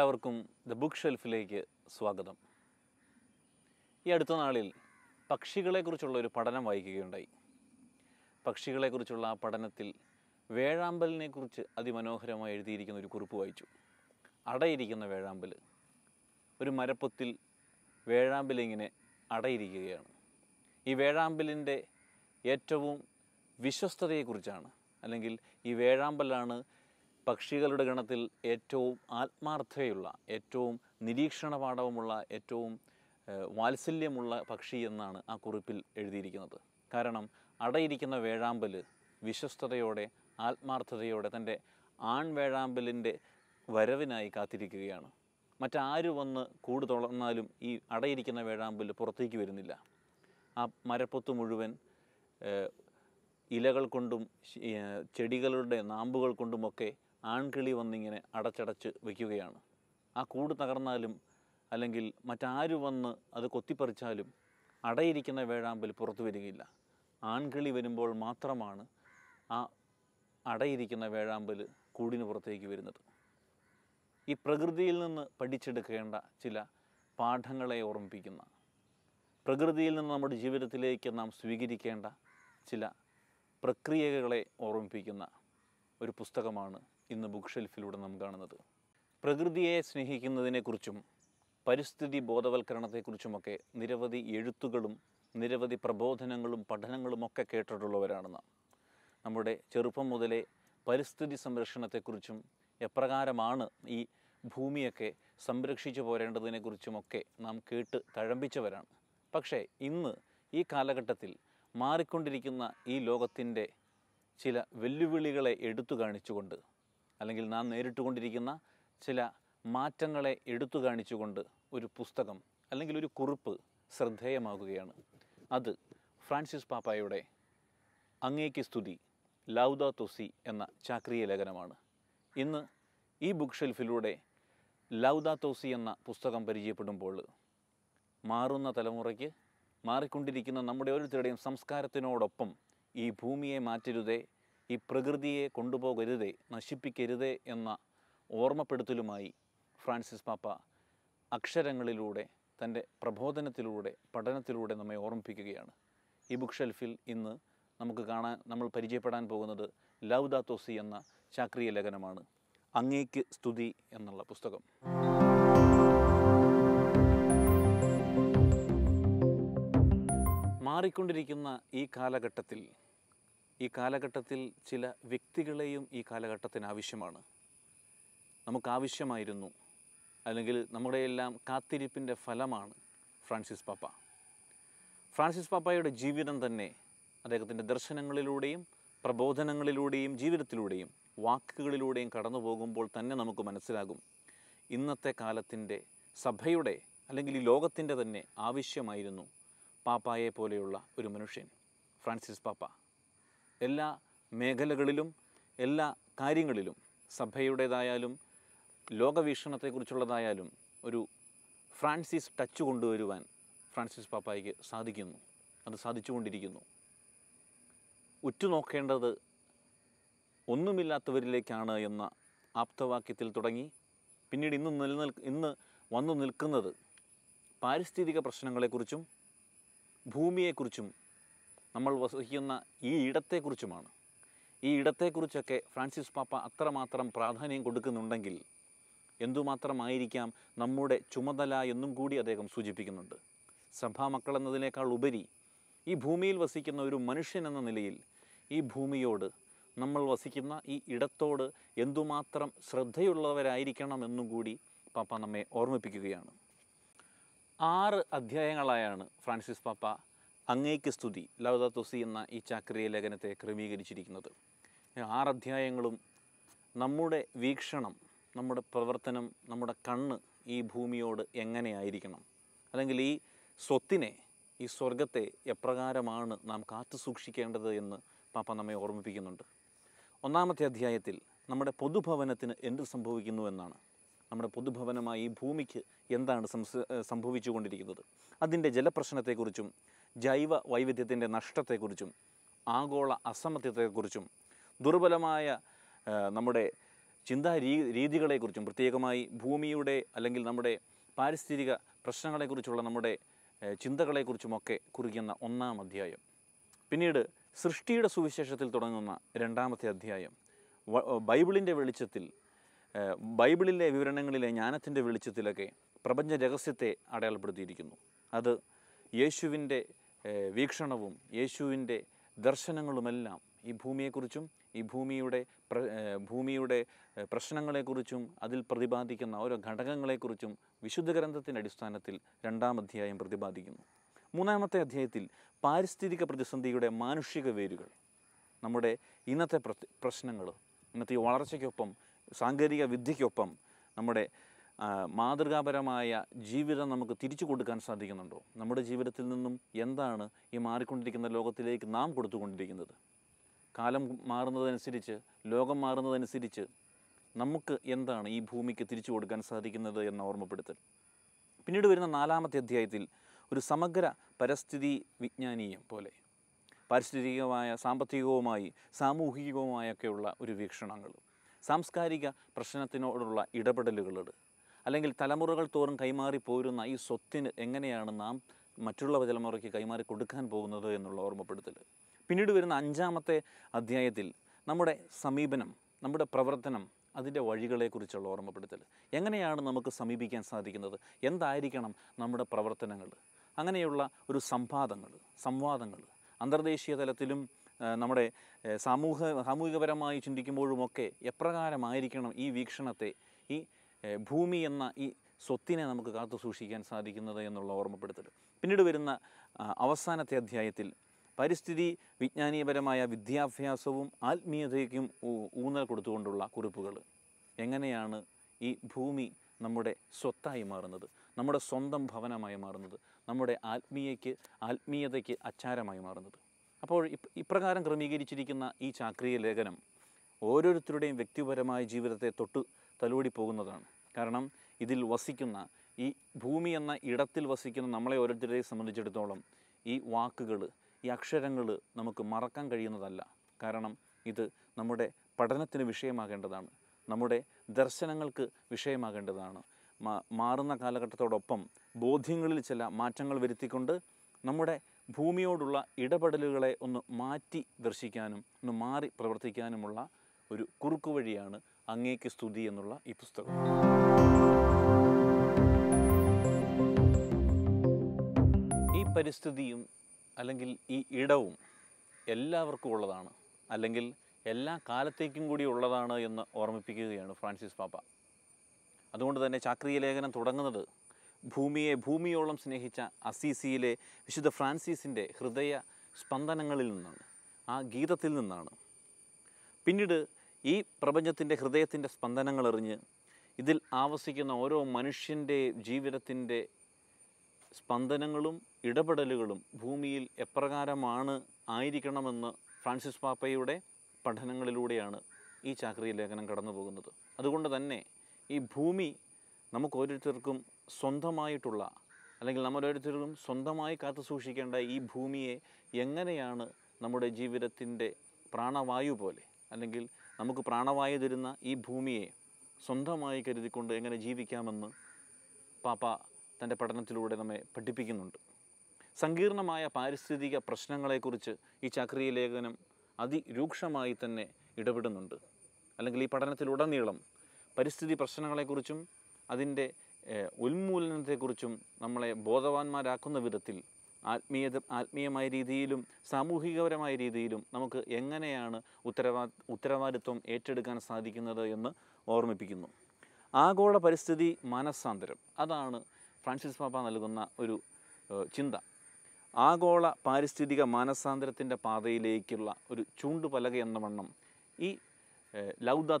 എല്ലാവർക്കും the book ഷെൽഫിലേക്ക് സ്വാഗതം ഈ അടുത്ത നാളിൽ പക്ഷികളെക്കുറിച്ചുള്ള ഒരു പഠനം വായിക്കുകയുണ്ടായി പക്ഷികളെക്കുറിച്ചുള്ള ആ പഠനത്തിൽ വേഴാമ്പലിനെക്കുറിച്ച് അതിമനോഹരമായി എഴുതിയിരിക്കുന്ന ഒരു കുറിപ്പ് വായിച്ചു അടയിരിക്കുന്ന വേഴാമ്പൽ ഒരു മരപ്പൊത്തിൽ വേഴാമ്പലിങ്ങനെ അടയിരിക്കുകയാണ് ഈ വേഴാമ്പലിൻ്റെ ഏറ്റവും വിശ്വസ്തതയെക്കുറിച്ചാണ് അല്ലെങ്കിൽ ഈ വേഴാമ്പലാണ് പക്ഷികളുടെ ഗണത്തിൽ ഏറ്റവും ആത്മാർത്ഥതയുള്ള ഏറ്റവും നിരീക്ഷണ പാഠവുമുള്ള ഏറ്റവും വാത്സല്യമുള്ള പക്ഷി എന്നാണ് ആ കുറിപ്പിൽ എഴുതിയിരിക്കുന്നത് കാരണം അടയിരിക്കുന്ന വേഴാമ്പൽ വിശ്വസ്തതയോടെ ആത്മാർത്ഥതയോടെ തൻ്റെ വേഴാമ്പലിൻ്റെ വരവിനായി കാത്തിരിക്കുകയാണ് മറ്റാര് വന്ന് കൂട് തുളർന്നാലും ഈ അടയിരിക്കുന്ന വേഴാമ്പൽ പുറത്തേക്ക് വരുന്നില്ല ആ മരപ്പൊത്ത് മുഴുവൻ ഇലകൾ കൊണ്ടും ചെടികളുടെ നാമ്പുകൾ കൊണ്ടുമൊക്കെ ആൺകിളി വന്നിങ്ങനെ അടച്ചടച്ച് വയ്ക്കുകയാണ് ആ കൂട് തകർന്നാലും അല്ലെങ്കിൽ മറ്റാരു വന്ന് അത് കൊത്തിപ്പറിച്ചാലും അടയിരിക്കുന്ന വേഴാമ്പൽ പുറത്തു വരികയില്ല ആൺകിളി വരുമ്പോൾ മാത്രമാണ് ആ അടയിരിക്കുന്ന വേഴാമ്പൽ കൂടിന് പുറത്തേക്ക് വരുന്നത് ഈ പ്രകൃതിയിൽ നിന്ന് പഠിച്ചെടുക്കേണ്ട ചില പാഠങ്ങളെ ഓർമ്മിപ്പിക്കുന്ന പ്രകൃതിയിൽ നിന്ന് നമ്മുടെ ജീവിതത്തിലേക്ക് നാം സ്വീകരിക്കേണ്ട ചില പ്രക്രിയകളെ ഓർമ്മിപ്പിക്കുന്ന ഒരു പുസ്തകമാണ് ഇന്ന് ബുക്ക് ഷെൽഫിലൂടെ നാം കാണുന്നത് പ്രകൃതിയെ സ്നേഹിക്കുന്നതിനെക്കുറിച്ചും പരിസ്ഥിതി ബോധവൽക്കരണത്തെക്കുറിച്ചുമൊക്കെ നിരവധി എഴുത്തുകളും നിരവധി പ്രബോധനങ്ങളും പഠനങ്ങളുമൊക്കെ കേട്ടിട്ടുള്ളവരാണ് നാം നമ്മുടെ ചെറുപ്പം മുതലേ പരിസ്ഥിതി സംരക്ഷണത്തെക്കുറിച്ചും എപ്രകാരമാണ് ഈ ഭൂമിയൊക്കെ സംരക്ഷിച്ചു പോരേണ്ടതിനെക്കുറിച്ചുമൊക്കെ നാം കേട്ട് തഴമ്പിച്ചവരാണ് പക്ഷേ ഇന്ന് ഈ കാലഘട്ടത്തിൽ മാറിക്കൊണ്ടിരിക്കുന്ന ഈ ലോകത്തിൻ്റെ ചില വെല്ലുവിളികളെ എടുത്തു കാണിച്ചുകൊണ്ട് അല്ലെങ്കിൽ നാം നേരിട്ടുകൊണ്ടിരിക്കുന്ന ചില മാറ്റങ്ങളെ എടുത്തു കാണിച്ചുകൊണ്ട് ഒരു പുസ്തകം അല്ലെങ്കിൽ ഒരു കുറിപ്പ് ശ്രദ്ധേയമാകുകയാണ് അത് ഫ്രാൻസിസ് പാപ്പായുടെ അങ്ങേക്ക് സ്തുതി ലൗദ തൊസി എന്ന ചാക്രീയ ലേഖനമാണ് ഇന്ന് ഈ ബുക്ക് ഷെൽഫിലൂടെ ലൗദ തോസി എന്ന പുസ്തകം പരിചയപ്പെടുമ്പോൾ മാറുന്ന തലമുറയ്ക്ക് മാറിക്കൊണ്ടിരിക്കുന്ന നമ്മുടെ ഓരോരുത്തരുടെയും സംസ്കാരത്തിനോടൊപ്പം ഈ ഭൂമിയെ മാറ്റരുതേ ഈ പ്രകൃതിയെ കൊണ്ടുപോകരുതേ നശിപ്പിക്കരുതേ എന്ന ഓർമ്മപ്പെടുത്തലുമായി ഫ്രാൻസിസ് പാപ്പ അക്ഷരങ്ങളിലൂടെ തൻ്റെ പ്രബോധനത്തിലൂടെ പഠനത്തിലൂടെ നമ്മെ ഓർമ്മിപ്പിക്കുകയാണ് ഈ ബുക്ക് ഷെൽഫിൽ ഇന്ന് നമുക്ക് കാണാൻ നമ്മൾ പരിചയപ്പെടാൻ പോകുന്നത് ലവ് ദാത്തോസി എന്ന ചാക്രിയ ലേഖനമാണ് അങ്ങേക്ക് സ്തുതി എന്നുള്ള പുസ്തകം മാറിക്കൊണ്ടിരിക്കുന്ന ഈ കാലഘട്ടത്തിൽ ഈ കാലഘട്ടത്തിൽ ചില വ്യക്തികളെയും ഈ കാലഘട്ടത്തിന് ആവശ്യമാണ് നമുക്കാവശ്യമായിരുന്നു അല്ലെങ്കിൽ നമ്മുടെ എല്ലാം കാത്തിരിപ്പിൻ്റെ ഫലമാണ് ഫ്രാൻസിസ് പാപ്പ ഫ്രാൻസിസ് പാപ്പയുടെ ജീവിതം തന്നെ അദ്ദേഹത്തിൻ്റെ ദർശനങ്ങളിലൂടെയും പ്രബോധനങ്ങളിലൂടെയും ജീവിതത്തിലൂടെയും വാക്കുകളിലൂടെയും കടന്നു പോകുമ്പോൾ തന്നെ നമുക്ക് മനസ്സിലാകും ഇന്നത്തെ കാലത്തിൻ്റെ സഭയുടെ അല്ലെങ്കിൽ ഈ ലോകത്തിൻ്റെ തന്നെ ആവശ്യമായിരുന്നു പാപ്പായെ പോലെയുള്ള ഒരു മനുഷ്യൻ ഫ്രാൻസിസ് പാപ്പ എല്ലാ മേഖലകളിലും എല്ലാ കാര്യങ്ങളിലും സഭയുടേതായാലും ലോകവീക്ഷണത്തെക്കുറിച്ചുള്ളതായാലും ഒരു ഫ്രാൻസിസ് ടച്ച് കൊണ്ടുവരുവാൻ ഫ്രാൻസിസ് പാപ്പായ്ക്ക് സാധിക്കുന്നു അത് സാധിച്ചുകൊണ്ടിരിക്കുന്നു ഉറ്റുനോക്കേണ്ടത് ഒന്നുമില്ലാത്തവരിലേക്കാണ് എന്ന ആപ്തവാക്യത്തിൽ തുടങ്ങി പിന്നീട് ഇന്ന് നിലനിൽ ഇന്ന് വന്നു നിൽക്കുന്നത് പാരിസ്ഥിതിക പ്രശ്നങ്ങളെക്കുറിച്ചും ഭൂമിയെക്കുറിച്ചും നമ്മൾ വസിക്കുന്ന ഈ ഇടത്തെക്കുറിച്ചുമാണ് ഈ ഇടത്തെക്കുറിച്ചൊക്കെ ഫ്രാൻസിസ് പാപ്പ അത്രമാത്രം പ്രാധാന്യം കൊടുക്കുന്നുണ്ടെങ്കിൽ എന്തുമാത്രമായിരിക്കാം നമ്മുടെ ചുമതല എന്നും കൂടി അദ്ദേഹം സൂചിപ്പിക്കുന്നുണ്ട് മക്കൾ എന്നതിനേക്കാൾ ഉപരി ഈ ഭൂമിയിൽ വസിക്കുന്ന ഒരു മനുഷ്യൻ എന്ന നിലയിൽ ഈ ഭൂമിയോട് നമ്മൾ വസിക്കുന്ന ഈ ഇടത്തോട് എന്തുമാത്രം ശ്രദ്ധയുള്ളവരായിരിക്കണം എന്നും കൂടി പാപ്പ നമ്മെ ഓർമ്മിപ്പിക്കുകയാണ് ആറ് അധ്യായങ്ങളായാണ് ഫ്രാൻസിസ് പാപ്പ അങ്ങേക്ക് സ്തുതി ലവത തുസി എന്ന ഈ ചാക്രിയ ലേഖനത്തെ ക്രമീകരിച്ചിരിക്കുന്നത് ആറ് അധ്യായങ്ങളും നമ്മുടെ വീക്ഷണം നമ്മുടെ പ്രവർത്തനം നമ്മുടെ കണ്ണ് ഈ ഭൂമിയോട് എങ്ങനെയായിരിക്കണം അല്ലെങ്കിൽ ഈ സ്വത്തിനെ ഈ സ്വർഗത്തെ എപ്രകാരമാണ് നാം കാത്തു സൂക്ഷിക്കേണ്ടത് എന്ന് പാപ്പ നമ്മെ ഓർമ്മിപ്പിക്കുന്നുണ്ട് ഒന്നാമത്തെ അധ്യായത്തിൽ നമ്മുടെ പൊതുഭവനത്തിന് എന്ത് സംഭവിക്കുന്നു എന്നാണ് നമ്മുടെ പൊതുഭവനമായി ഈ ഭൂമിക്ക് എന്താണ് സംഭവിച്ചുകൊണ്ടിരിക്കുന്നത് അതിൻ്റെ ജലപ്രശ്നത്തെക്കുറിച്ചും ജൈവ വൈവിധ്യത്തിൻ്റെ നഷ്ടത്തെക്കുറിച്ചും ആഗോള അസമത്വത്തെക്കുറിച്ചും ദുർബലമായ നമ്മുടെ ചിന്താ രീ രീതികളെക്കുറിച്ചും പ്രത്യേകമായി ഭൂമിയുടെ അല്ലെങ്കിൽ നമ്മുടെ പാരിസ്ഥിതിക പ്രശ്നങ്ങളെക്കുറിച്ചുള്ള നമ്മുടെ ചിന്തകളെക്കുറിച്ചുമൊക്കെ കുറിക്കുന്ന ഒന്നാം അധ്യായം പിന്നീട് സൃഷ്ടിയുടെ സുവിശേഷത്തിൽ തുടങ്ങുന്ന രണ്ടാമത്തെ അധ്യായം ബൈബിളിൻ്റെ വെളിച്ചത്തിൽ ബൈബിളിലെ വിവരണങ്ങളിലെ ജ്ഞാനത്തിൻ്റെ വെളിച്ചത്തിലൊക്കെ പ്രപഞ്ച രഹസ്യത്തെ അടയാളപ്പെടുത്തിയിരിക്കുന്നു അത് യേശുവിൻ്റെ വീക്ഷണവും യേശുവിൻ്റെ ദർശനങ്ങളുമെല്ലാം ഈ ഭൂമിയെക്കുറിച്ചും ഈ ഭൂമിയുടെ പ്ര ഭൂമിയുടെ പ്രശ്നങ്ങളെക്കുറിച്ചും അതിൽ പ്രതിപാദിക്കുന്ന ഓരോ ഘടകങ്ങളെക്കുറിച്ചും വിശുദ്ധ ഗ്രന്ഥത്തിൻ്റെ അടിസ്ഥാനത്തിൽ രണ്ടാം അധ്യായം പ്രതിപാദിക്കുന്നു മൂന്നാമത്തെ അധ്യായത്തിൽ പാരിസ്ഥിതിക പ്രതിസന്ധിയുടെ മാനുഷിക വേരുകൾ നമ്മുടെ ഇന്നത്തെ പ്രശ്നങ്ങൾ ഇന്നത്തെ വളർച്ചയ്ക്കൊപ്പം സാങ്കേതിക വിദ്യയ്ക്കൊപ്പം നമ്മുടെ മാതൃകാപരമായ ജീവിതം നമുക്ക് തിരിച്ചു കൊടുക്കാൻ സാധിക്കുന്നുണ്ടോ നമ്മുടെ ജീവിതത്തിൽ നിന്നും എന്താണ് ഈ മാറിക്കൊണ്ടിരിക്കുന്ന ലോകത്തിലേക്ക് നാം കൊടുത്തുകൊണ്ടിരിക്കുന്നത് കാലം മാറുന്നതനുസരിച്ച് ലോകം മാറുന്നതനുസരിച്ച് നമുക്ക് എന്താണ് ഈ ഭൂമിക്ക് തിരിച്ചു കൊടുക്കാൻ സാധിക്കുന്നത് എന്ന ഓർമ്മപ്പെടുത്തൽ പിന്നീട് വരുന്ന നാലാമത്തെ അധ്യായത്തിൽ ഒരു സമഗ്ര പരിസ്ഥിതി വിജ്ഞാനീയം പോലെ പാരിസ്ഥിതികമായ സാമ്പത്തികവുമായി സാമൂഹികവുമായൊക്കെയുള്ള ഒരു വീക്ഷണങ്ങൾ സാംസ്കാരിക പ്രശ്നത്തിനോടുള്ള ഇടപെടലുകളുണ്ട് അല്ലെങ്കിൽ തലമുറകൾ തോറും കൈമാറി പോരുന്ന ഈ സ്വത്തിന് എങ്ങനെയാണ് നാം മറ്റുള്ളവ തലമുറയ്ക്ക് കൈമാറി കൊടുക്കാൻ പോകുന്നത് എന്നുള്ള ഓർമ്മപ്പെടുത്തൽ പിന്നീട് വരുന്ന അഞ്ചാമത്തെ അധ്യായത്തിൽ നമ്മുടെ സമീപനം നമ്മുടെ പ്രവർത്തനം അതിൻ്റെ വഴികളെക്കുറിച്ചുള്ള ഓർമ്മപ്പെടുത്തൽ എങ്ങനെയാണ് നമുക്ക് സമീപിക്കാൻ സാധിക്കുന്നത് എന്തായിരിക്കണം നമ്മുടെ പ്രവർത്തനങ്ങൾ അങ്ങനെയുള്ള ഒരു സംവാദങ്ങൾ സംവാദങ്ങൾ അന്തർദേശീയ തലത്തിലും നമ്മുടെ സാമൂഹ സാമൂഹികപരമായി ചിന്തിക്കുമ്പോഴുമൊക്കെ എപ്രകാരമായിരിക്കണം ഈ വീക്ഷണത്തെ ഈ ഭൂമി എന്ന ഈ സ്വത്തിനെ നമുക്ക് കാത്തു സൂക്ഷിക്കാൻ സാധിക്കുന്നത് എന്നുള്ള ഓർമ്മപ്പെടുത്തൽ പിന്നീട് വരുന്ന അവസാനത്തെ അധ്യായത്തിൽ പരിസ്ഥിതി വിജ്ഞാനീയപരമായ വിദ്യാഭ്യാസവും ആത്മീയതയ്ക്കും ഊന്നൽ കൊടുത്തുകൊണ്ടുള്ള കുറിപ്പുകൾ എങ്ങനെയാണ് ഈ ഭൂമി നമ്മുടെ സ്വത്തായി മാറുന്നത് നമ്മുടെ സ്വന്തം ഭവനമായി മാറുന്നത് നമ്മുടെ ആത്മീയയ്ക്ക് ആത്മീയതയ്ക്ക് അച്ചാരമായി മാറുന്നത് അപ്പോൾ ഇപ്രകാരം ക്രമീകരിച്ചിരിക്കുന്ന ഈ ചാക്രീയ ലേഖനം ഓരോരുത്തരുടെയും വ്യക്തിപരമായ ജീവിതത്തെ തൊട്ട് തലോടി പോകുന്നതാണ് കാരണം ഇതിൽ വസിക്കുന്ന ഈ ഭൂമി എന്ന ഇടത്തിൽ വസിക്കുന്ന നമ്മളെ ഓരോരുത്തരെയും സംബന്ധിച്ചിടത്തോളം ഈ വാക്കുകൾ ഈ അക്ഷരങ്ങൾ നമുക്ക് മറക്കാൻ കഴിയുന്നതല്ല കാരണം ഇത് നമ്മുടെ പഠനത്തിന് വിഷയമാകേണ്ടതാണ് നമ്മുടെ ദർശനങ്ങൾക്ക് വിഷയമാകേണ്ടതാണ് മാറുന്ന കാലഘട്ടത്തോടൊപ്പം ബോധ്യങ്ങളിൽ ചില മാറ്റങ്ങൾ വരുത്തിക്കൊണ്ട് നമ്മുടെ ഭൂമിയോടുള്ള ഇടപെടലുകളെ ഒന്ന് മാറ്റി ദർശിക്കാനും ഒന്ന് മാറി പ്രവർത്തിക്കാനുമുള്ള ഒരു കുറുക്കുവഴിയാണ് അങ്ങേക്ക് സ്തുതി എന്നുള്ള ഈ പുസ്തകം ഈ പരിസ്ഥിതിയും അല്ലെങ്കിൽ ഈ ഇടവും എല്ലാവർക്കും ഉള്ളതാണ് അല്ലെങ്കിൽ എല്ലാ കാലത്തേക്കും കൂടി ഉള്ളതാണ് എന്ന് ഓർമ്മിപ്പിക്കുകയാണ് ഫ്രാൻസിസ് പാപ്പ അതുകൊണ്ട് തന്നെ ചാക്രീയ ലേഖനം തുടങ്ങുന്നത് ഭൂമിയെ ഭൂമിയോളം സ്നേഹിച്ച അസീസിയിലെ വിശുദ്ധ ഫ്രാൻസിസിൻ്റെ ഹൃദയ സ്പന്ദനങ്ങളിൽ നിന്നാണ് ആ ഗീതത്തിൽ നിന്നാണ് പിന്നീട് ഈ പ്രപഞ്ചത്തിൻ്റെ ഹൃദയത്തിൻ്റെ സ്പന്ദനങ്ങളെറിഞ്ഞ് ഇതിൽ ആവസിക്കുന്ന ഓരോ മനുഷ്യൻ്റെ ജീവിതത്തിൻ്റെ സ്പന്ദനങ്ങളും ഇടപെടലുകളും ഭൂമിയിൽ എപ്രകാരമാണ് ആയിരിക്കണമെന്ന് ഫ്രാൻസിസ് പാപ്പയുടെ പഠനങ്ങളിലൂടെയാണ് ഈ ചാക്രിയ ലേഖനം കടന്നു പോകുന്നത് അതുകൊണ്ട് തന്നെ ഈ ഭൂമി നമുക്ക് ഓരോരുത്തർക്കും സ്വന്തമായിട്ടുള്ള അല്ലെങ്കിൽ നമ്മൾ ഓരോരുത്തർക്കും സ്വന്തമായി കാത്തു സൂക്ഷിക്കേണ്ട ഈ ഭൂമിയെ എങ്ങനെയാണ് നമ്മുടെ ജീവിതത്തിൻ്റെ പ്രാണവായു പോലെ അല്ലെങ്കിൽ നമുക്ക് പ്രാണവായു തരുന്ന ഈ ഭൂമിയെ സ്വന്തമായി കരുതിക്കൊണ്ട് എങ്ങനെ ജീവിക്കാമെന്ന് പാപ്പ തൻ്റെ പഠനത്തിലൂടെ നമ്മെ പഠിപ്പിക്കുന്നുണ്ട് സങ്കീർണമായ പാരിസ്ഥിതിക പ്രശ്നങ്ങളെക്കുറിച്ച് ഈ ചാക്രീയ ലേഖനം അതിരൂക്ഷമായി തന്നെ ഇടപെടുന്നുണ്ട് അല്ലെങ്കിൽ ഈ പഠനത്തിലുടനീളം പരിസ്ഥിതി പ്രശ്നങ്ങളെക്കുറിച്ചും അതിൻ്റെ ഉന്മൂലനത്തെക്കുറിച്ചും നമ്മളെ ബോധവാന്മാരാക്കുന്ന വിധത്തിൽ ആത്മീയ ആത്മീയമായ രീതിയിലും സാമൂഹികപരമായ രീതിയിലും നമുക്ക് എങ്ങനെയാണ് ഉത്തരവാ ഉത്തരവാദിത്വം ഏറ്റെടുക്കാൻ സാധിക്കുന്നത് എന്ന് ഓർമ്മിപ്പിക്കുന്നു ആഗോള പരിസ്ഥിതി മനസ്സാന്തരം അതാണ് ഫ്രാൻസിസ് പാപ്പ നൽകുന്ന ഒരു ചിന്ത ആഗോള പാരിസ്ഥിതിക മാനസാന്തരത്തിൻ്റെ പാതയിലേക്കുള്ള ഒരു ചൂണ്ടുപലക എന്ന വണ്ണം ഈ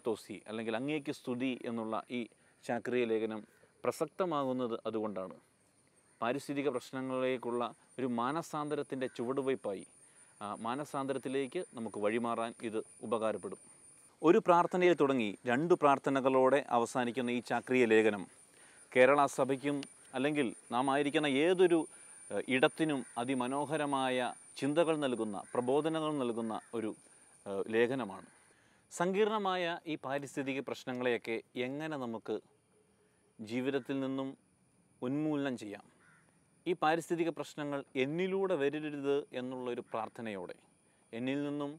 തോസി അല്ലെങ്കിൽ അങ്ങേക്ക് സ്തുതി എന്നുള്ള ഈ ശാക്രിയ ലേഖനം പ്രസക്തമാകുന്നത് അതുകൊണ്ടാണ് പാരിസ്ഥിതിക പ്രശ്നങ്ങളിലേക്കുള്ള ഒരു മാനസാന്തരത്തിൻ്റെ ചുവടുവയ്പായി മാനസാന്തരത്തിലേക്ക് നമുക്ക് വഴിമാറാൻ ഇത് ഉപകാരപ്പെടും ഒരു പ്രാർത്ഥനയിൽ തുടങ്ങി രണ്ട് പ്രാർത്ഥനകളോടെ അവസാനിക്കുന്ന ഈ ചാക്രിയ ലേഖനം കേരള സഭയ്ക്കും അല്ലെങ്കിൽ നാം ആയിരിക്കുന്ന ഏതൊരു ഇടത്തിനും അതിമനോഹരമായ ചിന്തകൾ നൽകുന്ന പ്രബോധനങ്ങൾ നൽകുന്ന ഒരു ലേഖനമാണ് സങ്കീർണമായ ഈ പാരിസ്ഥിതിക പ്രശ്നങ്ങളെയൊക്കെ എങ്ങനെ നമുക്ക് ജീവിതത്തിൽ നിന്നും ഉന്മൂലനം ചെയ്യാം ഈ പാരിസ്ഥിതിക പ്രശ്നങ്ങൾ എന്നിലൂടെ വരരുത് എന്നുള്ളൊരു പ്രാർത്ഥനയോടെ എന്നിൽ നിന്നും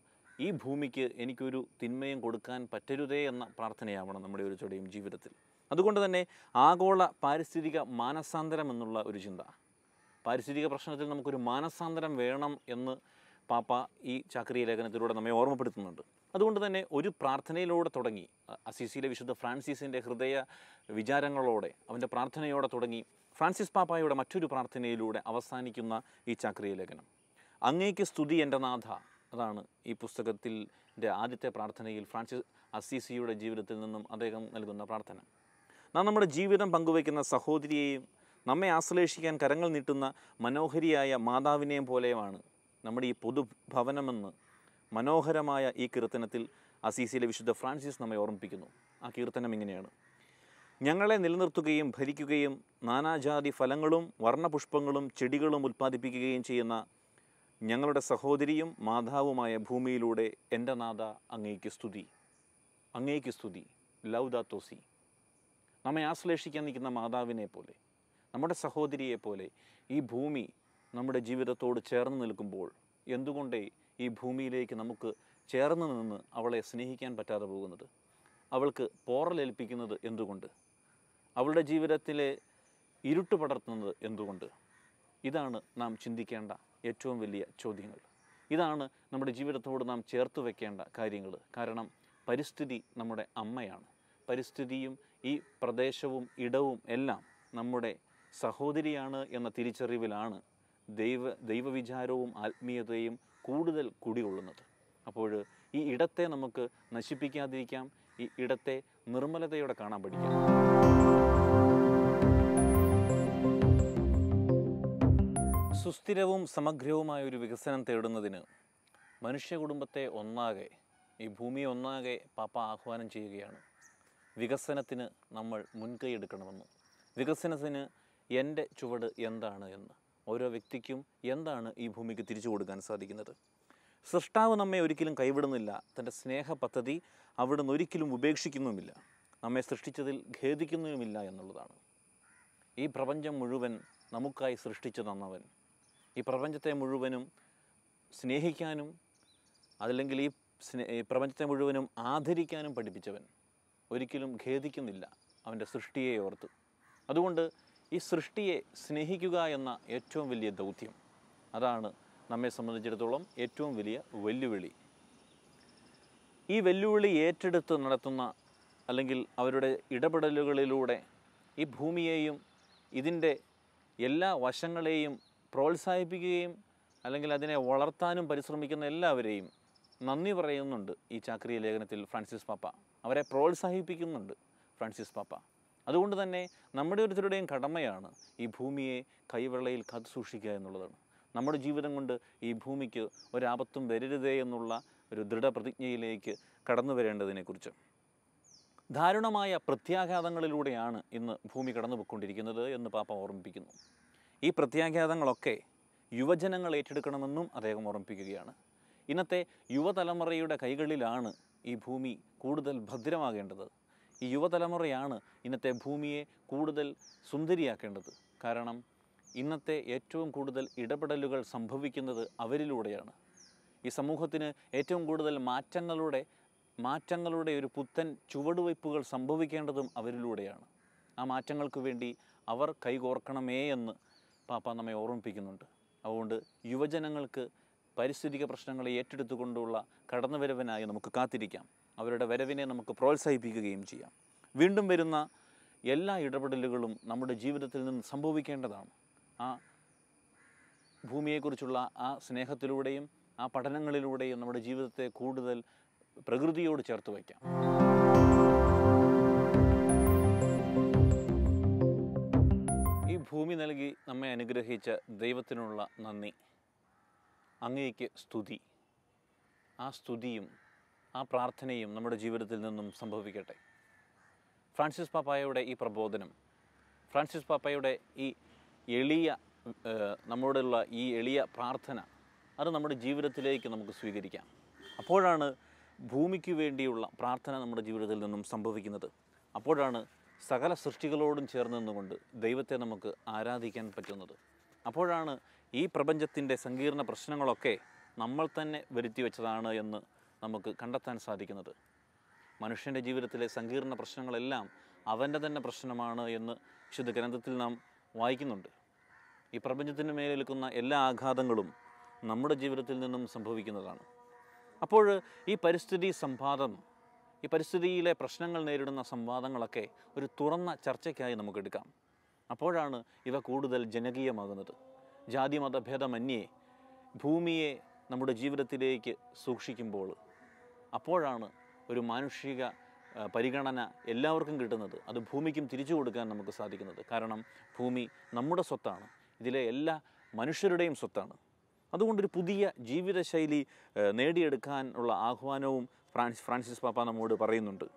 ഈ ഭൂമിക്ക് എനിക്കൊരു തിന്മയും കൊടുക്കാൻ പറ്റരുതേ എന്ന പ്രാർത്ഥനയാവണം നമ്മുടെ ഒരു ചൊടിയും ജീവിതത്തിൽ അതുകൊണ്ട് തന്നെ ആഗോള പാരിസ്ഥിതിക മാനസാന്തരം എന്നുള്ള ഒരു ചിന്ത പാരിസ്ഥിതിക പ്രശ്നത്തിൽ നമുക്കൊരു മാനസാന്തരം വേണം എന്ന് പാപ്പ ഈ ചാക്രീ ലേഖനത്തിലൂടെ നമ്മെ ഓർമ്മപ്പെടുത്തുന്നുണ്ട് അതുകൊണ്ട് തന്നെ ഒരു പ്രാർത്ഥനയിലൂടെ തുടങ്ങി അസീസിയിലെ വിശുദ്ധ ഫ്രാൻസിസിൻ്റെ ഹൃദയ വിചാരങ്ങളോടെ അവൻ്റെ പ്രാർത്ഥനയോടെ തുടങ്ങി ഫ്രാൻസിസ് പാപ്പായുടെ മറ്റൊരു പ്രാർത്ഥനയിലൂടെ അവസാനിക്കുന്ന ഈ ചാക്രിയ ലേഖനം അങ്ങേക്ക് സ്തുതി എൻ്റെ നാഥ അതാണ് ഈ പുസ്തകത്തിൻ്റെ ആദ്യത്തെ പ്രാർത്ഥനയിൽ ഫ്രാൻസിസ് അസീസിയുടെ ജീവിതത്തിൽ നിന്നും അദ്ദേഹം നൽകുന്ന പ്രാർത്ഥന നാം നമ്മുടെ ജീവിതം പങ്കുവയ്ക്കുന്ന സഹോദരിയെയും നമ്മെ ആശ്ലേഷിക്കാൻ കരങ്ങൾ നീട്ടുന്ന മനോഹരിയായ മാതാവിനെയും പോലെയുമാണ് നമ്മുടെ ഈ പൊതുഭവനമെന്ന് മനോഹരമായ ഈ കീർത്തനത്തിൽ അസീസിയിലെ വിശുദ്ധ ഫ്രാൻസിസ് നമ്മെ ഓർമ്മിപ്പിക്കുന്നു ആ കീർത്തനം ഇങ്ങനെയാണ് ഞങ്ങളെ നിലനിർത്തുകയും ഭരിക്കുകയും നാനാജാതി ഫലങ്ങളും വർണ്ണപുഷ്പങ്ങളും ചെടികളും ഉൽപ്പാദിപ്പിക്കുകയും ചെയ്യുന്ന ഞങ്ങളുടെ സഹോദരിയും മാതാവുമായ ഭൂമിയിലൂടെ എൻ്റെ നാഥ അങ്ങേക്ക് സ്തുതി അങ്ങേക്ക് സ്തുതി തോസി നമ്മെ ആശ്ലേഷിക്കാൻ നിൽക്കുന്ന മാതാവിനെ പോലെ നമ്മുടെ സഹോദരിയെ പോലെ ഈ ഭൂമി നമ്മുടെ ജീവിതത്തോട് ചേർന്ന് നിൽക്കുമ്പോൾ എന്തുകൊണ്ടേ ഈ ഭൂമിയിലേക്ക് നമുക്ക് ചേർന്ന് നിന്ന് അവളെ സ്നേഹിക്കാൻ പറ്റാതെ പോകുന്നത് അവൾക്ക് പോറലേൽപ്പിക്കുന്നത് എന്തുകൊണ്ട് അവളുടെ ജീവിതത്തിലെ ഇരുട്ട് പടർത്തുന്നത് എന്തുകൊണ്ട് ഇതാണ് നാം ചിന്തിക്കേണ്ട ഏറ്റവും വലിയ ചോദ്യങ്ങൾ ഇതാണ് നമ്മുടെ ജീവിതത്തോട് നാം ചേർത്ത് വെക്കേണ്ട കാര്യങ്ങൾ കാരണം പരിസ്ഥിതി നമ്മുടെ അമ്മയാണ് പരിസ്ഥിതിയും ഈ പ്രദേശവും ഇടവും എല്ലാം നമ്മുടെ സഹോദരിയാണ് എന്ന തിരിച്ചറിവിലാണ് ദൈവ ദൈവവിചാരവും ആത്മീയതയും കൂടുതൽ കുടികൊള്ളുന്നത് അപ്പോൾ ഈ ഇടത്തെ നമുക്ക് നശിപ്പിക്കാതിരിക്കാം ഈ ഇടത്തെ നിർമ്മലതയോടെ കാണാൻ പഠിക്കാം സുസ്ഥിരവും സമഗ്രവുമായ ഒരു വികസനം തേടുന്നതിന് മനുഷ്യ കുടുംബത്തെ ഒന്നാകെ ഈ ഭൂമി ഒന്നാകെ പാപ്പ ആഹ്വാനം ചെയ്യുകയാണ് വികസനത്തിന് നമ്മൾ മുൻകൈ എടുക്കണമെന്ന് വികസനത്തിന് എൻ്റെ ചുവട് എന്താണ് എന്ന് ഓരോ വ്യക്തിക്കും എന്താണ് ഈ ഭൂമിക്ക് തിരിച്ചു കൊടുക്കാൻ സാധിക്കുന്നത് സൃഷ്ടാവ് നമ്മെ ഒരിക്കലും കൈവിടുന്നില്ല തൻ്റെ സ്നേഹ പദ്ധതി അവിടുന്ന് ഒരിക്കലും ഉപേക്ഷിക്കുന്നുമില്ല നമ്മെ സൃഷ്ടിച്ചതിൽ ഖേദിക്കുന്നുമില്ല എന്നുള്ളതാണ് ഈ പ്രപഞ്ചം മുഴുവൻ നമുക്കായി സൃഷ്ടിച്ചു തന്നവൻ ഈ പ്രപഞ്ചത്തെ മുഴുവനും സ്നേഹിക്കാനും അതല്ലെങ്കിൽ ഈ സ്നേ പ്രപഞ്ചത്തെ മുഴുവനും ആദരിക്കാനും പഠിപ്പിച്ചവൻ ഒരിക്കലും ഖേദിക്കുന്നില്ല അവൻ്റെ സൃഷ്ടിയെ ഓർത്ത് അതുകൊണ്ട് ഈ സൃഷ്ടിയെ സ്നേഹിക്കുക എന്ന ഏറ്റവും വലിയ ദൗത്യം അതാണ് നമ്മെ സംബന്ധിച്ചിടത്തോളം ഏറ്റവും വലിയ വെല്ലുവിളി ഈ വെല്ലുവിളി ഏറ്റെടുത്ത് നടത്തുന്ന അല്ലെങ്കിൽ അവരുടെ ഇടപെടലുകളിലൂടെ ഈ ഭൂമിയെയും ഇതിൻ്റെ എല്ലാ വശങ്ങളെയും പ്രോത്സാഹിപ്പിക്കുകയും അല്ലെങ്കിൽ അതിനെ വളർത്താനും പരിശ്രമിക്കുന്ന എല്ലാവരെയും നന്ദി പറയുന്നുണ്ട് ഈ ചാക്രിയ ലേഖനത്തിൽ ഫ്രാൻസിസ് പാപ്പ അവരെ പ്രോത്സാഹിപ്പിക്കുന്നുണ്ട് ഫ്രാൻസിസ് പാപ്പ അതുകൊണ്ട് തന്നെ നമ്മുടെ ഒരുത്തരുടെയും കടമയാണ് ഈ ഭൂമിയെ കൈവെള്ളയിൽ കാത്തു സൂക്ഷിക്കുക എന്നുള്ളതാണ് നമ്മുടെ ജീവിതം കൊണ്ട് ഈ ഭൂമിക്ക് ഒരാപത്തും വരരുതേ എന്നുള്ള ഒരു ദൃഢപ്രതിജ്ഞയിലേക്ക് കടന്നു വരേണ്ടതിനെക്കുറിച്ച് ദാരുണമായ പ്രത്യാഘാതങ്ങളിലൂടെയാണ് ഇന്ന് ഭൂമി കടന്നുപോയിക്കൊണ്ടിരിക്കുന്നത് എന്ന് പാപ്പ ഓർമ്മിപ്പിക്കുന്നു ഈ പ്രത്യാഘാതങ്ങളൊക്കെ യുവജനങ്ങൾ ഏറ്റെടുക്കണമെന്നും അദ്ദേഹം ഓർമ്മിപ്പിക്കുകയാണ് ഇന്നത്തെ യുവതലമുറയുടെ കൈകളിലാണ് ഈ ഭൂമി കൂടുതൽ ഭദ്രമാകേണ്ടത് ഈ യുവതലമുറയാണ് ഇന്നത്തെ ഭൂമിയെ കൂടുതൽ സുന്ദരിയാക്കേണ്ടത് കാരണം ഇന്നത്തെ ഏറ്റവും കൂടുതൽ ഇടപെടലുകൾ സംഭവിക്കുന്നത് അവരിലൂടെയാണ് ഈ സമൂഹത്തിന് ഏറ്റവും കൂടുതൽ മാറ്റങ്ങളുടെ മാറ്റങ്ങളുടെ ഒരു പുത്തൻ ചുവടുവയ്പ്പുകൾ സംഭവിക്കേണ്ടതും അവരിലൂടെയാണ് ആ മാറ്റങ്ങൾക്ക് വേണ്ടി അവർ കൈകോർക്കണമേ എന്ന് പാപ്പ നമ്മെ ഓർമ്മിപ്പിക്കുന്നുണ്ട് അതുകൊണ്ട് യുവജനങ്ങൾക്ക് പരിസ്ഥിതിക പ്രശ്നങ്ങളെ ഏറ്റെടുത്തുകൊണ്ടുള്ള കടന്നുവരവനായി നമുക്ക് കാത്തിരിക്കാം അവരുടെ വരവിനെ നമുക്ക് പ്രോത്സാഹിപ്പിക്കുകയും ചെയ്യാം വീണ്ടും വരുന്ന എല്ലാ ഇടപെടലുകളും നമ്മുടെ ജീവിതത്തിൽ നിന്ന് സംഭവിക്കേണ്ടതാണ് ആ ഭൂമിയെക്കുറിച്ചുള്ള ആ സ്നേഹത്തിലൂടെയും ആ പഠനങ്ങളിലൂടെയും നമ്മുടെ ജീവിതത്തെ കൂടുതൽ പ്രകൃതിയോട് ചേർത്ത് വയ്ക്കാം ഈ ഭൂമി നൽകി നമ്മെ അനുഗ്രഹിച്ച ദൈവത്തിനുള്ള നന്ദി അങ്ങേക്ക് സ്തുതി ആ സ്തുതിയും ആ പ്രാർത്ഥനയും നമ്മുടെ ജീവിതത്തിൽ നിന്നും സംഭവിക്കട്ടെ ഫ്രാൻസിസ് പാപ്പായയുടെ ഈ പ്രബോധനം ഫ്രാൻസിസ് പാപ്പായുടെ ഈ എളിയ നമ്മോടുള്ള ഈ എളിയ പ്രാർത്ഥന അത് നമ്മുടെ ജീവിതത്തിലേക്ക് നമുക്ക് സ്വീകരിക്കാം അപ്പോഴാണ് ഭൂമിക്ക് വേണ്ടിയുള്ള പ്രാർത്ഥന നമ്മുടെ ജീവിതത്തിൽ നിന്നും സംഭവിക്കുന്നത് അപ്പോഴാണ് സകല സൃഷ്ടികളോടും ചേർന്ന് നിന്നുകൊണ്ട് ദൈവത്തെ നമുക്ക് ആരാധിക്കാൻ പറ്റുന്നത് അപ്പോഴാണ് ഈ പ്രപഞ്ചത്തിൻ്റെ സങ്കീർണ പ്രശ്നങ്ങളൊക്കെ നമ്മൾ തന്നെ വരുത്തി വെച്ചതാണ് എന്ന് നമുക്ക് കണ്ടെത്താൻ സാധിക്കുന്നത് മനുഷ്യൻ്റെ ജീവിതത്തിലെ സങ്കീർണ പ്രശ്നങ്ങളെല്ലാം അവൻ്റെ തന്നെ പ്രശ്നമാണ് എന്ന് വിശുദ്ധ ഗ്രന്ഥത്തിൽ നാം വായിക്കുന്നുണ്ട് ഈ പ്രപഞ്ചത്തിന് മേലേൽക്കുന്ന എല്ലാ ആഘാതങ്ങളും നമ്മുടെ ജീവിതത്തിൽ നിന്നും സംഭവിക്കുന്നതാണ് അപ്പോൾ ഈ പരിസ്ഥിതി സംവാദം ഈ പരിസ്ഥിതിയിലെ പ്രശ്നങ്ങൾ നേരിടുന്ന സംവാദങ്ങളൊക്കെ ഒരു തുറന്ന ചർച്ചയ്ക്കായി നമുക്കെടുക്കാം അപ്പോഴാണ് ഇവ കൂടുതൽ ജനകീയമാകുന്നത് ജാതി മതഭേദമന്യേ ഭൂമിയെ നമ്മുടെ ജീവിതത്തിലേക്ക് സൂക്ഷിക്കുമ്പോൾ അപ്പോഴാണ് ഒരു മാനുഷിക പരിഗണന എല്ലാവർക്കും കിട്ടുന്നത് അത് ഭൂമിക്കും തിരിച്ചു കൊടുക്കാൻ നമുക്ക് സാധിക്കുന്നത് കാരണം ഭൂമി നമ്മുടെ സ്വത്താണ് ഇതിലെ എല്ലാ മനുഷ്യരുടെയും സ്വത്താണ് അതുകൊണ്ടൊരു പുതിയ ജീവിതശൈലി നേടിയെടുക്കാനുള്ള ആഹ്വാനവും ഫ്രാൻസ് ഫ്രാൻസിസ് പാപ്പ നമ്മോട് പറയുന്നുണ്ട്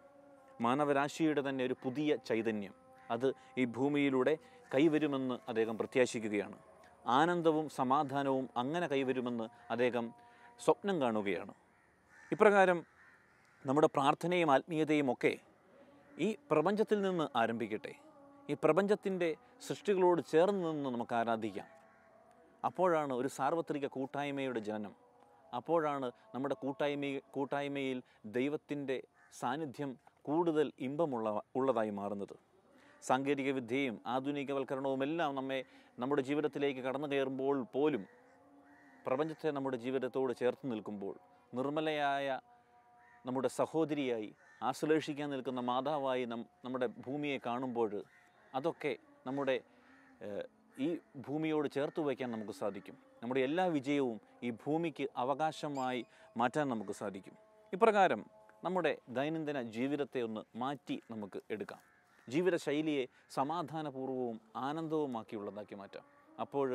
മാനവരാശിയുടെ തന്നെ ഒരു പുതിയ ചൈതന്യം അത് ഈ ഭൂമിയിലൂടെ കൈവരുമെന്ന് അദ്ദേഹം പ്രത്യാശിക്കുകയാണ് ആനന്ദവും സമാധാനവും അങ്ങനെ കൈവരുമെന്ന് അദ്ദേഹം സ്വപ്നം കാണുകയാണ് ഇപ്രകാരം നമ്മുടെ പ്രാർത്ഥനയും ആത്മീയതയും ഒക്കെ ഈ പ്രപഞ്ചത്തിൽ നിന്ന് ആരംഭിക്കട്ടെ ഈ പ്രപഞ്ചത്തിൻ്റെ സൃഷ്ടികളോട് ചേർന്ന് നിന്ന് നമുക്ക് ആരാധിക്കാം അപ്പോഴാണ് ഒരു സാർവത്രിക കൂട്ടായ്മയുടെ ജനനം അപ്പോഴാണ് നമ്മുടെ കൂട്ടായ്മ കൂട്ടായ്മയിൽ ദൈവത്തിൻ്റെ സാന്നിധ്യം കൂടുതൽ ഇമ്പമുള്ള ഉള്ളതായി മാറുന്നത് സാങ്കേതികവിദ്യയും വിദ്യയും ആധുനികവൽക്കരണവും എല്ലാം നമ്മെ നമ്മുടെ ജീവിതത്തിലേക്ക് കടന്നു കയറുമ്പോൾ പോലും പ്രപഞ്ചത്തെ നമ്മുടെ ജീവിതത്തോട് ചേർത്ത് നിൽക്കുമ്പോൾ നിർമ്മലയായ നമ്മുടെ സഹോദരിയായി ആശ്ലേഷിക്കാൻ നിൽക്കുന്ന മാതാവായി നം നമ്മുടെ ഭൂമിയെ കാണുമ്പോൾ അതൊക്കെ നമ്മുടെ ഈ ഭൂമിയോട് ചേർത്ത് വയ്ക്കാൻ നമുക്ക് സാധിക്കും നമ്മുടെ എല്ലാ വിജയവും ഈ ഭൂമിക്ക് അവകാശമായി മാറ്റാൻ നമുക്ക് സാധിക്കും ഇപ്രകാരം നമ്മുടെ ദൈനംദിന ജീവിതത്തെ ഒന്ന് മാറ്റി നമുക്ക് എടുക്കാം ജീവിതശൈലിയെ സമാധാനപൂർവവും ആനന്ദവുമാക്കിയുള്ളതാക്കി മാറ്റാം അപ്പോൾ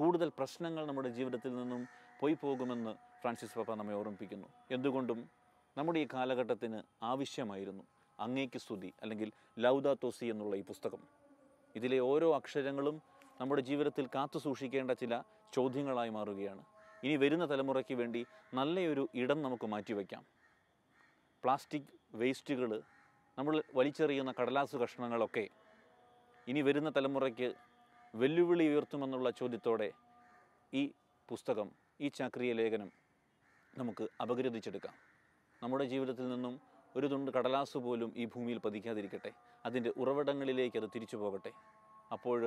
കൂടുതൽ പ്രശ്നങ്ങൾ നമ്മുടെ ജീവിതത്തിൽ നിന്നും പോയി പോകുമെന്ന് ഫ്രാൻസിസ് പപ്പ നമ്മെ ഓർമ്മിപ്പിക്കുന്നു എന്തുകൊണ്ടും നമ്മുടെ ഈ കാലഘട്ടത്തിന് ആവശ്യമായിരുന്നു അങ്ങേക്ക് സ്തുതി അല്ലെങ്കിൽ ലൗദാ തോസി എന്നുള്ള ഈ പുസ്തകം ഇതിലെ ഓരോ അക്ഷരങ്ങളും നമ്മുടെ ജീവിതത്തിൽ കാത്തു സൂക്ഷിക്കേണ്ട ചില ചോദ്യങ്ങളായി മാറുകയാണ് ഇനി വരുന്ന തലമുറയ്ക്ക് വേണ്ടി നല്ലൊരു ഇടം നമുക്ക് മാറ്റിവെക്കാം പ്ലാസ്റ്റിക് വേസ്റ്റുകൾ നമ്മൾ വലിച്ചെറിയുന്ന കടലാസ് കഷ്ണങ്ങളൊക്കെ ഇനി വരുന്ന തലമുറയ്ക്ക് വെല്ലുവിളി ഉയർത്തുമെന്നുള്ള ചോദ്യത്തോടെ ഈ പുസ്തകം ഈ ചാക്രിയ ലേഖനം നമുക്ക് അപഗ്രഥിച്ചെടുക്കാം നമ്മുടെ ജീവിതത്തിൽ നിന്നും ഒരു തുണ്ട് കടലാസ് പോലും ഈ ഭൂമിയിൽ പതിക്കാതിരിക്കട്ടെ അതിൻ്റെ ഉറവിടങ്ങളിലേക്ക് അത് തിരിച്ചു പോകട്ടെ അപ്പോൾ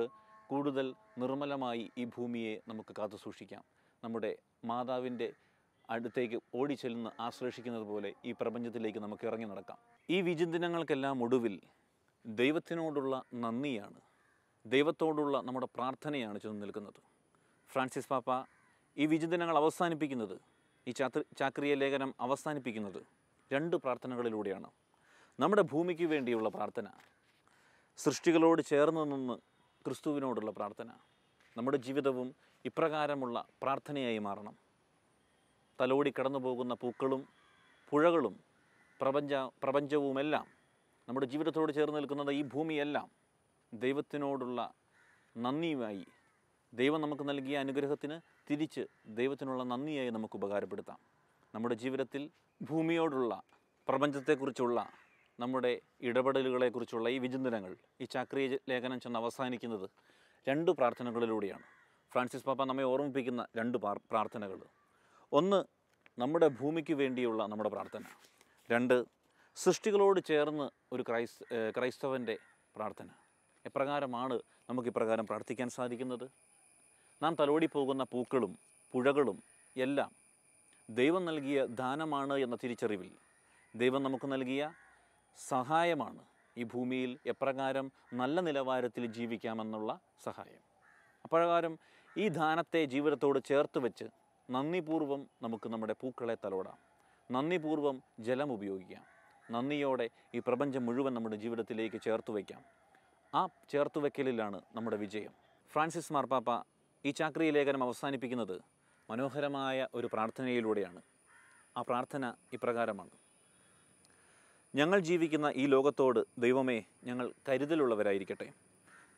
കൂടുതൽ നിർമ്മലമായി ഈ ഭൂമിയെ നമുക്ക് കാത്തു സൂക്ഷിക്കാം നമ്മുടെ മാതാവിൻ്റെ അടുത്തേക്ക് ചെല്ലുന്ന ആശ്ലേഷിക്കുന്നത് പോലെ ഈ പ്രപഞ്ചത്തിലേക്ക് നമുക്ക് ഇറങ്ങി നടക്കാം ഈ വിചിന്തനങ്ങൾക്കെല്ലാം ഒടുവിൽ ദൈവത്തിനോടുള്ള നന്ദിയാണ് ദൈവത്തോടുള്ള നമ്മുടെ പ്രാർത്ഥനയാണ് ചെന്ന് നിൽക്കുന്നത് ഫ്രാൻസിസ് പാപ്പ ഈ വിചിന്തനങ്ങൾ അവസാനിപ്പിക്കുന്നത് ഈ ചാക്രിയ ലേഖനം അവസാനിപ്പിക്കുന്നത് രണ്ട് പ്രാർത്ഥനകളിലൂടെയാണ് നമ്മുടെ ഭൂമിക്ക് വേണ്ടിയുള്ള പ്രാർത്ഥന സൃഷ്ടികളോട് ചേർന്ന് നിന്ന് ക്രിസ്തുവിനോടുള്ള പ്രാർത്ഥന നമ്മുടെ ജീവിതവും ഇപ്രകാരമുള്ള പ്രാർത്ഥനയായി മാറണം തലോടി കടന്നു പോകുന്ന പൂക്കളും പുഴകളും പ്രപഞ്ച പ്രപഞ്ചവുമെല്ലാം നമ്മുടെ ജീവിതത്തോട് ചേർന്ന് നിൽക്കുന്നത് ഈ ഭൂമിയെല്ലാം ദൈവത്തിനോടുള്ള നന്ദിയുമായി ദൈവം നമുക്ക് നൽകിയ അനുഗ്രഹത്തിന് തിരിച്ച് ദൈവത്തിനുള്ള നന്ദിയായി നമുക്ക് ഉപകാരപ്പെടുത്താം നമ്മുടെ ജീവിതത്തിൽ ഭൂമിയോടുള്ള പ്രപഞ്ചത്തെക്കുറിച്ചുള്ള നമ്മുടെ ഇടപെടലുകളെക്കുറിച്ചുള്ള ഈ വിചിന്തനങ്ങൾ ഈ ചാക്രിയ ലേഖനം ചെന്ന് അവസാനിക്കുന്നത് രണ്ട് പ്രാർത്ഥനകളിലൂടെയാണ് ഫ്രാൻസിസ് പാപ്പ നമ്മെ ഓർമ്മിപ്പിക്കുന്ന രണ്ട് പ്രാർത്ഥനകൾ ഒന്ന് നമ്മുടെ ഭൂമിക്ക് വേണ്ടിയുള്ള നമ്മുടെ പ്രാർത്ഥന രണ്ട് സൃഷ്ടികളോട് ചേർന്ന് ഒരു ക്രൈസ് ക്രൈസ്തവൻ്റെ പ്രാർത്ഥന എപ്രകാരമാണ് നമുക്ക് ഇപ്രകാരം പ്രാർത്ഥിക്കാൻ സാധിക്കുന്നത് നാം പോകുന്ന പൂക്കളും പുഴകളും എല്ലാം ദൈവം നൽകിയ ദാനമാണ് എന്ന തിരിച്ചറിവിൽ ദൈവം നമുക്ക് നൽകിയ സഹായമാണ് ഈ ഭൂമിയിൽ എപ്രകാരം നല്ല നിലവാരത്തിൽ ജീവിക്കാമെന്നുള്ള സഹായം അപ്രകാരം ഈ ദാനത്തെ ജീവിതത്തോട് ചേർത്ത് വെച്ച് നന്ദിപൂർവ്വം നമുക്ക് നമ്മുടെ പൂക്കളെ തലോടാം നന്ദിപൂർവ്വം ജലം ഉപയോഗിക്കാം നന്ദിയോടെ ഈ പ്രപഞ്ചം മുഴുവൻ നമ്മുടെ ജീവിതത്തിലേക്ക് ചേർത്ത് വയ്ക്കാം ആ ചേർത്ത് വയ്ക്കലിലാണ് നമ്മുടെ വിജയം ഫ്രാൻസിസ് മാർപ്പാപ്പ ഈ ചാക്രി ലേഖനം അവസാനിപ്പിക്കുന്നത് മനോഹരമായ ഒരു പ്രാർത്ഥനയിലൂടെയാണ് ആ പ്രാർത്ഥന ഇപ്രകാരമാണ് ഞങ്ങൾ ജീവിക്കുന്ന ഈ ലോകത്തോട് ദൈവമേ ഞങ്ങൾ കരുതലുള്ളവരായിരിക്കട്ടെ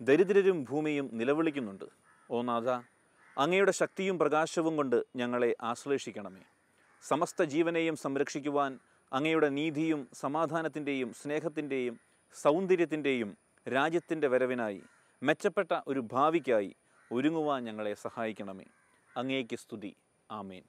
ദരിദ്രരും ഭൂമിയും നിലവിളിക്കുന്നുണ്ട് ഓ നാഥ അങ്ങയുടെ ശക്തിയും പ്രകാശവും കൊണ്ട് ഞങ്ങളെ ആശ്ലേഷിക്കണമേ സമസ്ത ജീവനെയും സംരക്ഷിക്കുവാൻ അങ്ങയുടെ നീതിയും സമാധാനത്തിൻ്റെയും സ്നേഹത്തിൻ്റെയും സൗന്ദര്യത്തിൻ്റെയും രാജ്യത്തിൻ്റെ വരവിനായി മെച്ചപ്പെട്ട ഒരു ഭാവിക്കായി ഒരുങ്ങുവാൻ ഞങ്ങളെ സഹായിക്കണമേ അങ്ങേക്ക് സ്തുതി ആമേൻ